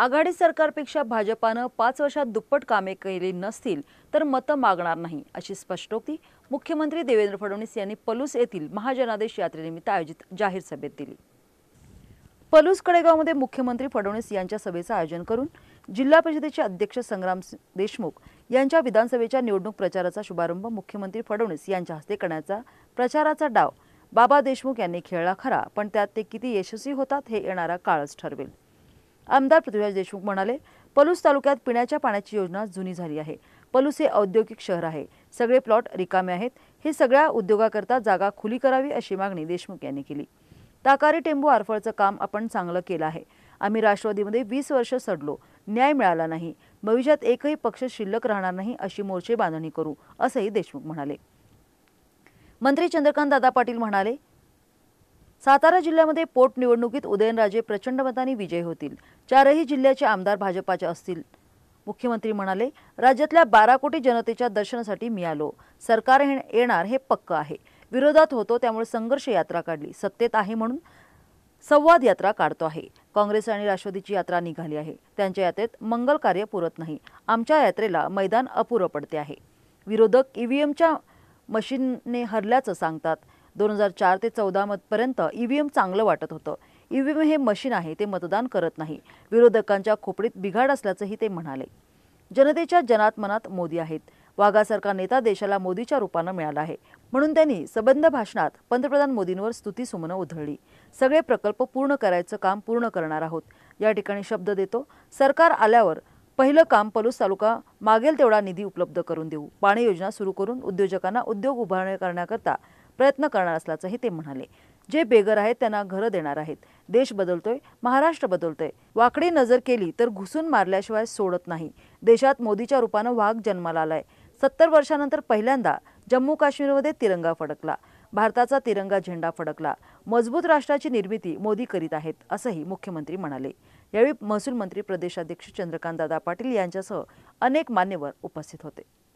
आघाडी सरकारपेक्षा भाजपानं पाच वर्षात दुप्पट कामे केली नसतील तर मतं मागणार नाही अशी स्पष्टोक्ती मुख्यमंत्री देवेंद्र फडणवीस यांनी पलूस येथील महाजनादेश यात्रेनिमित्त आयोजित जाहीर सभेत दिली पलूस कडेगावमध्ये मुख्यमंत्री फडणवीस यांच्या सभेचं आयोजन करून जिल्हा परिषदेचे अध्यक्ष संग्राम देशमुख यांच्या विधानसभेच्या निवडणूक प्रचाराचा शुभारंभ मुख्यमंत्री फडणवीस यांच्या हस्ते करण्याचा प्रचाराचा डाव बाबा देशमुख यांनी खेळला खरा पण त्यात ते किती यशस्वी होतात हे येणारा काळच ठरवेल आमदार पृथ्वीराज देशमुख म्हणाले पलूस तालुक्यात पिण्याच्या पाण्याची योजना जुनी झाली आहे पलूस हे औद्योगिक शहर आहे सगळे प्लॉट रिकामे आहेत हे सगळ्या उद्योगाकरता जागा खुली करावी अशी मागणी देशमुख यांनी केली ताकारी टेंबू आरफळचं काम आपण चांगलं केलं आहे आम्ही राष्ट्रवादीमध्ये वीस वर्ष सडलो न्याय मिळाला नाही भविष्यात एकही पक्ष शिल्लक राहणार नाही अशी मोर्चे बांधणी करू असंही देशमुख म्हणाले मंत्री चंद्रकांत दादा पाटील म्हणाले सातारा जिल्ह्यामध्ये पोटनिवडणुकीत उदयनराजे प्रचंड मताने विजय होतील चारही जिल्ह्याचे आमदार भाजपाचे असतील मुख्यमंत्री म्हणाले राज्यातल्या बारा कोटी जनतेच्या दर्शनासाठी मी आलो सरकार येणार हे पक्क आहे विरोधात होतो त्यामुळे संघर्ष यात्रा काढली सत्तेत आहे म्हणून संवाद यात्रा काढतो आहे काँग्रेस आणि राष्ट्रवादीची यात्रा निघाली आहे त्यांच्या यात्रेत मंगल कार्य पुरत नाही आमच्या यात्रेला मैदान अपुरं पडते आहे विरोधक ईव्हीएमच्या मशीनने हरल्याचं सांगतात दोन हजार चार ते चौदापर्यंत ईव्हीएम e चांगलं वाटत होतं ईव्हीएम e हे मशीन आहे ते मतदान करत नाही विरोधकांच्या खोपडीत बिघाड असल्याचंही ते म्हणाले जनतेच्या जनात्मनात मोदी आहेत वाघासारखा नेता देशाला मोदीच्या रूपानं मिळाला आहे म्हणून त्यांनी सबंध भाषणात पंतप्रधान मोदींवर स्तुती सुमनं उधळली सगळे प्रकल्प पूर्ण करायचं काम पूर्ण करणार आहोत या ठिकाणी शब्द देतो सरकार आल्यावर पहिलं काम पलूस तालुका मागेल तेवढा निधी उपलब्ध करून देऊ पाणी योजना सुरू करून उद्योजकांना उद्योग उभारणे करण्याकरता प्रयत्न करणार असल्याचंही ते म्हणाले जे बेगर आहेत त्यांना घरं देणार आहेत देश बदलतोय महाराष्ट्र बदलतोय वाकडी नजर केली तर घुसून मारल्याशिवाय सोडत नाही देशात मोदीच्या रूपानं वाघ जन्माला आलाय सत्तर वर्षानंतर पहिल्यांदा जम्मू काश्मीरमध्ये तिरंगा फडकला भारताचा तिरंगा झेंडा फडकला मजबूत राष्ट्राची निर्मिती मोदी करीत आहेत असंही मुख्यमंत्री म्हणाले यावेळी महसूल मंत्री प्रदेशाध्यक्ष दादा पाटील यांच्यासह अनेक मान्यवर उपस्थित होते